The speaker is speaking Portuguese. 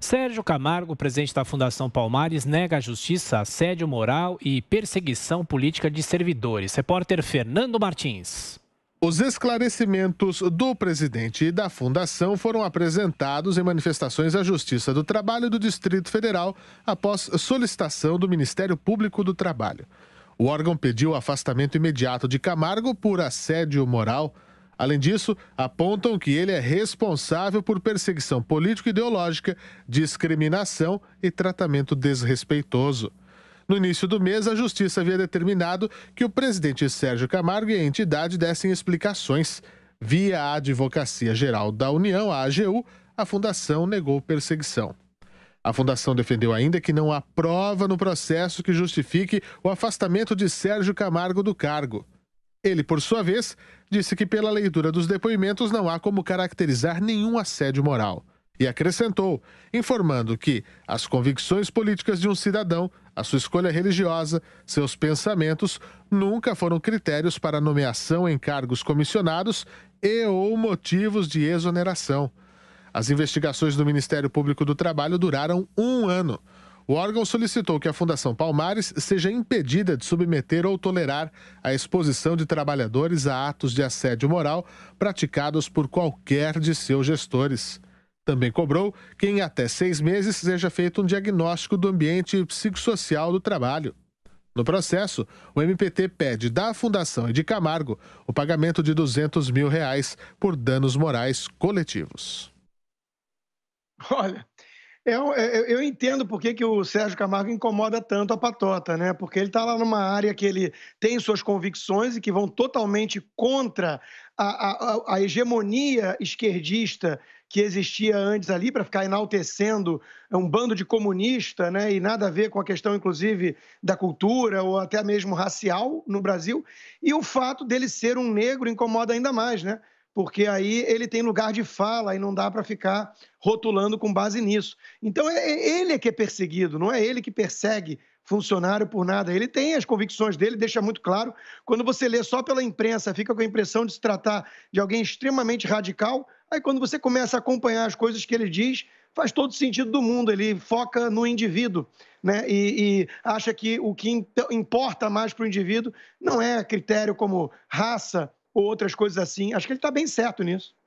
Sérgio Camargo, presidente da Fundação Palmares, nega à justiça assédio moral e perseguição política de servidores. Repórter Fernando Martins. Os esclarecimentos do presidente e da fundação foram apresentados em manifestações à Justiça do Trabalho do Distrito Federal após solicitação do Ministério Público do Trabalho. O órgão pediu afastamento imediato de Camargo por assédio moral, Além disso, apontam que ele é responsável por perseguição político-ideológica, discriminação e tratamento desrespeitoso. No início do mês, a justiça havia determinado que o presidente Sérgio Camargo e a entidade dessem explicações. Via a Advocacia Geral da União, a AGU, a fundação negou perseguição. A fundação defendeu ainda que não há prova no processo que justifique o afastamento de Sérgio Camargo do cargo. Ele, por sua vez, disse que pela leitura dos depoimentos não há como caracterizar nenhum assédio moral. E acrescentou, informando que as convicções políticas de um cidadão, a sua escolha religiosa, seus pensamentos, nunca foram critérios para nomeação em cargos comissionados e ou motivos de exoneração. As investigações do Ministério Público do Trabalho duraram um ano. O órgão solicitou que a Fundação Palmares seja impedida de submeter ou tolerar a exposição de trabalhadores a atos de assédio moral praticados por qualquer de seus gestores. Também cobrou que em até seis meses seja feito um diagnóstico do ambiente psicossocial do trabalho. No processo, o MPT pede da Fundação e de Camargo o pagamento de 200 mil reais por danos morais coletivos. Olha, eu, eu, eu, entendo por que, que o Sérgio Camargo incomoda tanto a patota, né? Porque ele está lá numa área que ele tem suas convicções e que vão totalmente contra a, a, a hegemonia esquerdista que existia antes ali, para ficar enaltecendo um bando de comunista, né? E nada a ver com a questão, inclusive, da cultura ou até mesmo racial no Brasil. E o fato dele ser um negro incomoda ainda mais, né? porque aí ele tem lugar de fala e não dá para ficar rotulando com base nisso. Então, é, é, ele é que é perseguido, não é ele que persegue funcionário por nada. Ele tem as convicções dele, deixa muito claro. Quando você lê só pela imprensa, fica com a impressão de se tratar de alguém extremamente radical. Aí, quando você começa a acompanhar as coisas que ele diz, faz todo sentido do mundo. Ele foca no indivíduo né? e, e acha que o que importa mais para o indivíduo não é critério como raça, ou outras coisas assim. Acho que ele está bem certo nisso.